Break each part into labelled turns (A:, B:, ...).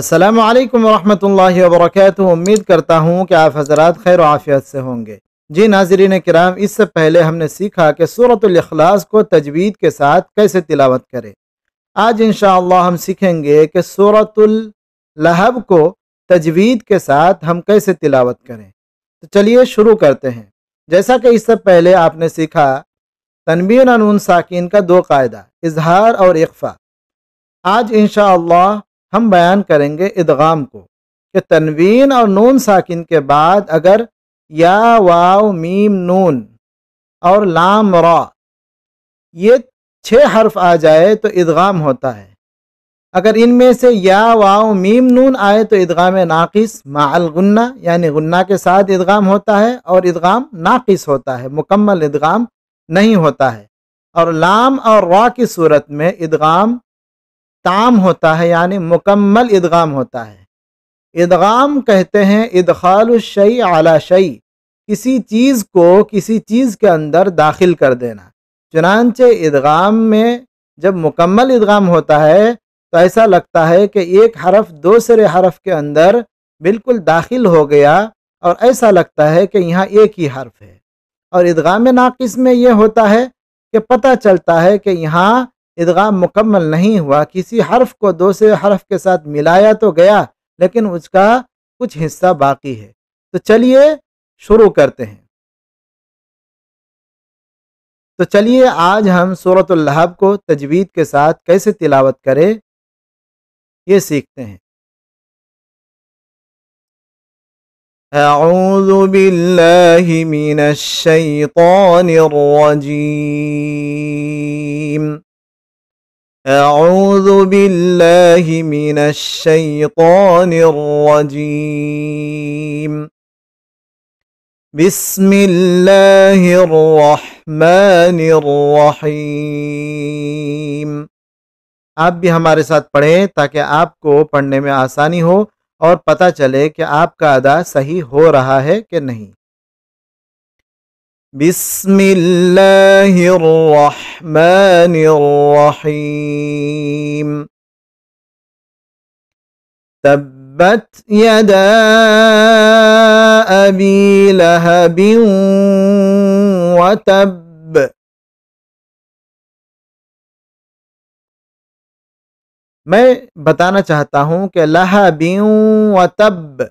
A: السلام علیکم ورحمۃ اللہ وبرکاتہ امید کرتا ہوں کہ آپ حضرات خیر و عافیت سے ہوں گے جی ناظرین کرام اس سے پہلے ہم نے سیکھا کہ صورت الاخلاص کو تجوید کے ساتھ کیسے تلاوت کرے آج انشاءاللہ ہم سیکھیں گے کہ صورت الحب کو تجوید کے ساتھ ہم کیسے تلاوت کریں تو چلیے شروع کرتے ہیں جیسا کہ اس سے پہلے آپ نے سیکھا تنبیر انون ساکین کا دو قاعدہ اظہار اور اقفا آج انشاءاللہ اللہ ہم بیان کریں گے ادغام کو کہ تنوین اور نون ساکن کے بعد اگر یا واو میم نون اور لام را یہ چھ حرف آ جائے تو ادغام ہوتا ہے اگر ان میں سے یا واؤ میم نون آئے تو ادغام ناقص مع الغنہ یعنی غنہ کے ساتھ ادغام ہوتا ہے اور ادغام ناقص ہوتا ہے مکمل ادغام نہیں ہوتا ہے اور لام اور را کی صورت میں ادغام تام ہوتا ہے یعنی مکمل ادغام ہوتا ہے ادغام کہتے ہیں ادخال الشیع علی اعلیٰ کسی چیز کو کسی چیز کے اندر داخل کر دینا چنانچہ ادغام میں جب مکمل ادغام ہوتا ہے تو ایسا لگتا ہے کہ ایک حرف دوسرے حرف کے اندر بالکل داخل ہو گیا اور ایسا لگتا ہے کہ یہاں ایک ہی حرف ہے اور ادغام ناقص میں یہ ہوتا ہے کہ پتہ چلتا ہے کہ یہاں ادغام مکمل نہیں ہوا کسی حرف کو دوسرے حرف کے ساتھ ملایا تو گیا لیکن اس کا کچھ حصہ باقی ہے تو چلیے شروع کرتے ہیں تو چلیے آج ہم صورت الحب کو تجوید کے ساتھ کیسے تلاوت کرے یہ سیکھتے ہیں اعوذ باللہ من الشیطان الرجیم أعوذ بالله من الشيطان الرجيم بسم الله الرحمن الرحيم آپ بھی ہمارے ساتھ پڑھیں تاکہ آپ کو پڑھنے میں آسانی ہو اور پتہ چلے کہ آپ کا ادا صحیح ہو رہا ہے کہ نہیں بسم اللہ الرحمن الرحمن الرحيم تبت يدا أبي لهب وتب میں بتانا چاہتا ہوں کہ لہبیوں و تب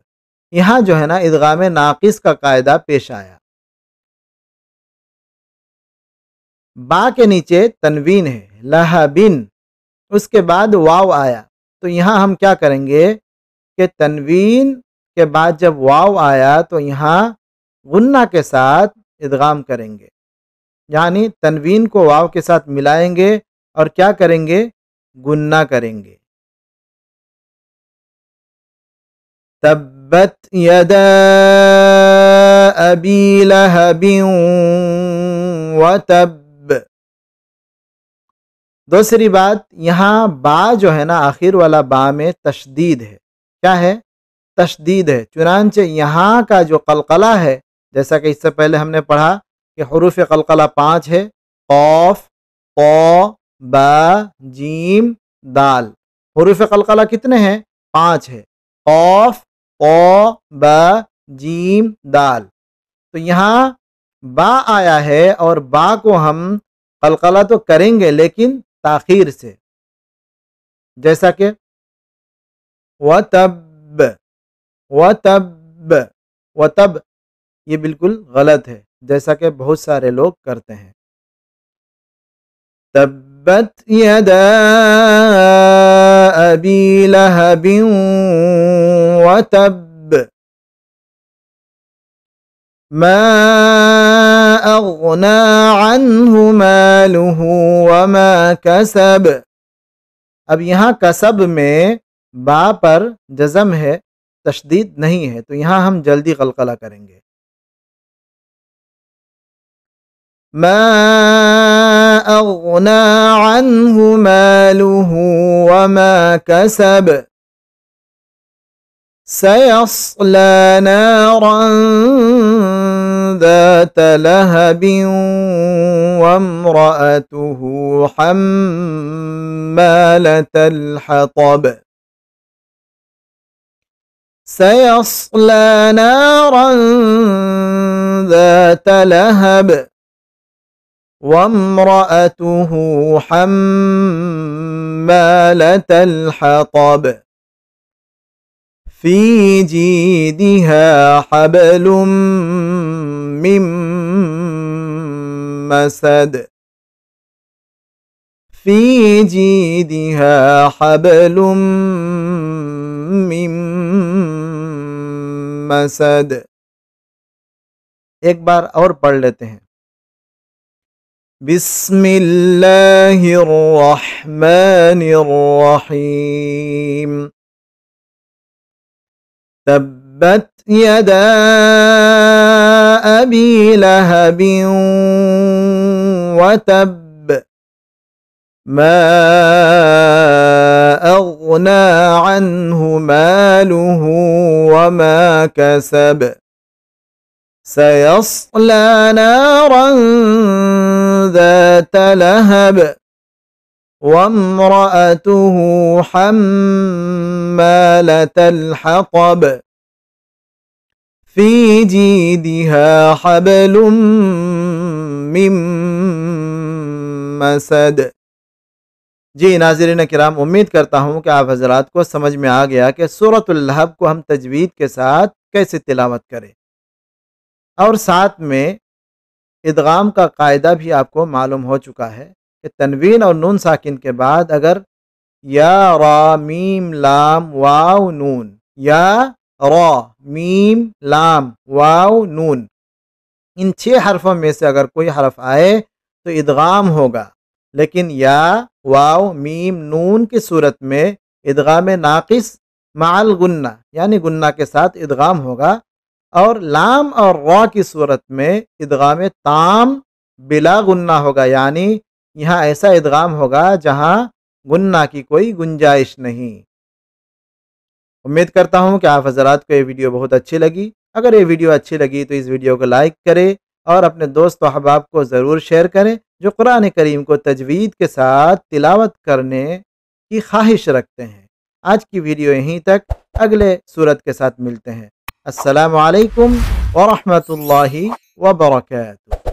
A: یہاں جو ہے نا ادغام ناقص کا قاعدہ پیش آیا با کے نیچے تنوین ہے بن اس کے بعد واو آیا تو یہاں ہم کیا کریں گے کہ تنوین کے بعد جب واو آیا تو یہاں غنہ کے ساتھ ادغام کریں گے یعنی تنوین کو واو کے ساتھ ملائیں گے اور کیا کریں گے گنہ کریں گے تبت ابی لہب دوسری بات یہاں با جو ہے نا آخر والا با میں تشدید ہے کیا ہے تشدید ہے چنانچہ یہاں کا جو قلقلہ ہے جیسا کہ اس سے پہلے ہم نے پڑھا کہ حروف قلقلہ پانچ ہے قوف قو با جیم دال حروف قلقلہ کتنے ہیں پانچ ہے قوف قو با ب دال تو یہاں با آیا ہے اور با کو ہم قلقلہ تو کریں گے لیکن تاخیر سے جیسا کہ و تب وطب تب و تب یہ بالکل غلط ہے جیسا کہ بہت سارے لوگ کرتے ہیں تبت ابی لہب وطب ما أغنى عنه ماله وما كسب یہاں यहाँ میں با پر جزم ہے تشدید نہیں ہے تو یہاں ہم جلدی غلقلہ کریں گے ما أغنى عنه ماله وما كسب سيصلى نارا ذات لهب وامرأته حمالة الحطب سيصلى نارا ذات لهب وامرأته حمالة الحطب في جيدها حبل من مسد في جيدها حبل من مسد ایک بار اور پڑھ لیتے ہیں بسم الله الرحمن الرحيم تبت يدا أبي لهب وتب ما أغنى عنه ماله وما كسب سيصلى نارا ذات لهب وامرأته حمّ الحطب في جيدها حبل من مسد جی ناظرین کرام امید کرتا ہوں کہ آپ حضرات کو سمجھ میں آ گیا کہ صورت الحب کو ہم تجوید کے ساتھ کیسے تلاوت کریں اور ساتھ میں ادغام کا قاعدہ بھی آپ کو معلوم ہو چکا ہے کہ تنوین اور نون ساکن کے بعد اگر یا را میم لام واو نون یا را میم لام واو نون ان چھ حرفوں میں سے اگر کوئی حرف آئے تو ادغام ہوگا لیکن یا واو میم نون کی صورت میں ادغام ناقص معل گنّا یعنی گنّا کے ساتھ ادغام ہوگا اور لام اور را کی صورت میں ادغام تام بلا گنّا ہوگا یعنی یہاں ایسا ادغام ہوگا جہاں گننا کی کوئی گنجائش نہیں امید کرتا ہوں کہ آپ حضرات کو یہ ویڈیو بہت اچھی لگی اگر یہ ویڈیو اچھی لگی تو اس ویڈیو کو لائک کرے اور اپنے دوست و احباب کو ضرور شیئر کریں جو قرآن کریم کو تجوید کے ساتھ تلاوت کرنے کی خواہش رکھتے ہیں آج کی ویڈیو یہیں تک اگلے صورت کے ساتھ ملتے ہیں السلام علیکم ورحمۃ اللہ وبرکاتہ